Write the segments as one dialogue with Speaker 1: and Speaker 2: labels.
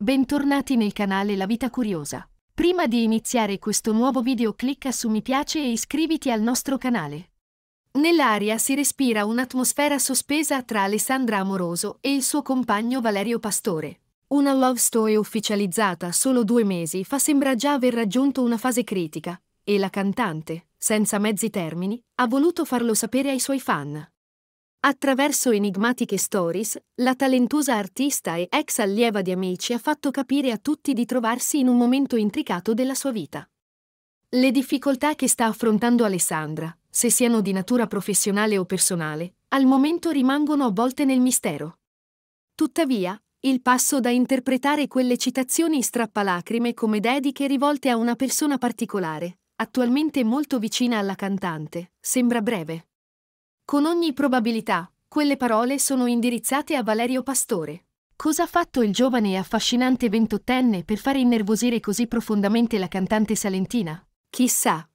Speaker 1: Bentornati nel canale La Vita Curiosa. Prima di iniziare questo nuovo video clicca su mi piace e iscriviti al nostro canale. Nell'aria si respira un'atmosfera sospesa tra Alessandra Amoroso e il suo compagno Valerio Pastore. Una love story ufficializzata solo due mesi fa sembra già aver raggiunto una fase critica, e la cantante, senza mezzi termini, ha voluto farlo sapere ai suoi fan. Attraverso enigmatiche stories, la talentuosa artista e ex allieva di Amici ha fatto capire a tutti di trovarsi in un momento intricato della sua vita. Le difficoltà che sta affrontando Alessandra, se siano di natura professionale o personale, al momento rimangono avvolte nel mistero. Tuttavia, il passo da interpretare quelle citazioni strappalacrime come dediche rivolte a una persona particolare, attualmente molto vicina alla cantante, sembra breve. Con ogni probabilità, quelle parole sono indirizzate a Valerio Pastore. Cosa ha fatto il giovane e affascinante ventottenne per fare innervosire così profondamente la cantante salentina? Chissà.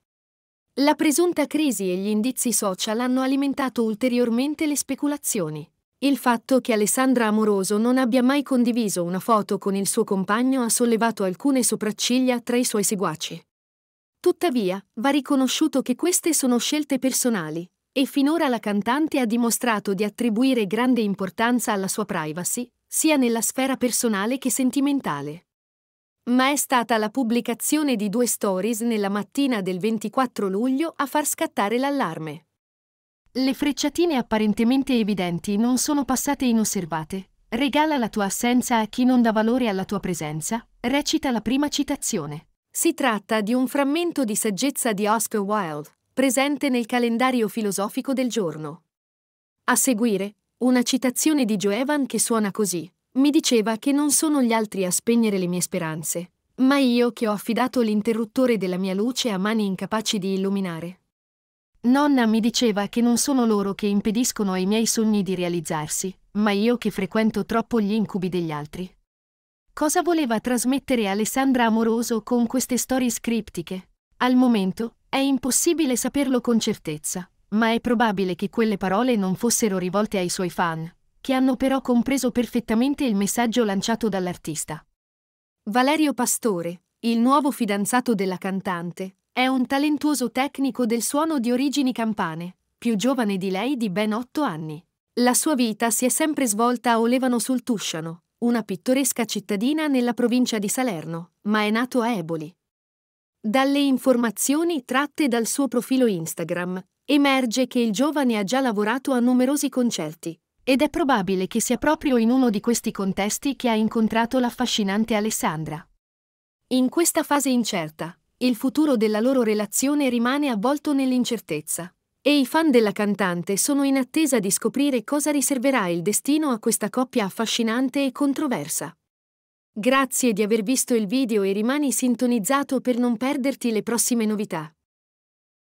Speaker 1: La presunta crisi e gli indizi social hanno alimentato ulteriormente le speculazioni. Il fatto che Alessandra Amoroso non abbia mai condiviso una foto con il suo compagno ha sollevato alcune sopracciglia tra i suoi seguaci. Tuttavia, va riconosciuto che queste sono scelte personali, e finora la cantante ha dimostrato di attribuire grande importanza alla sua privacy, sia nella sfera personale che sentimentale. Ma è stata la pubblicazione di due stories nella mattina del 24 luglio a far scattare l'allarme. Le frecciatine apparentemente evidenti non sono passate inosservate. Regala la tua assenza a chi non dà valore alla tua presenza, recita la prima citazione. Si tratta di un frammento di saggezza di Oscar Wilde, presente nel calendario filosofico del giorno. A seguire, una citazione di Joevan che suona così. Mi diceva che non sono gli altri a spegnere le mie speranze, ma io che ho affidato l'interruttore della mia luce a mani incapaci di illuminare. Nonna mi diceva che non sono loro che impediscono ai miei sogni di realizzarsi, ma io che frequento troppo gli incubi degli altri. Cosa voleva trasmettere Alessandra Amoroso con queste storie scriptiche? Al momento, è impossibile saperlo con certezza, ma è probabile che quelle parole non fossero rivolte ai suoi fan, che hanno però compreso perfettamente il messaggio lanciato dall'artista. Valerio Pastore, il nuovo fidanzato della cantante, è un talentuoso tecnico del suono di origini campane, più giovane di lei di ben otto anni. La sua vita si è sempre svolta a Olevano sul Tusciano, una pittoresca cittadina nella provincia di Salerno, ma è nato a Eboli, dalle informazioni tratte dal suo profilo Instagram emerge che il giovane ha già lavorato a numerosi concerti ed è probabile che sia proprio in uno di questi contesti che ha incontrato l'affascinante Alessandra. In questa fase incerta, il futuro della loro relazione rimane avvolto nell'incertezza e i fan della cantante sono in attesa di scoprire cosa riserverà il destino a questa coppia affascinante e controversa. Grazie di aver visto il video e rimani sintonizzato per non perderti le prossime novità.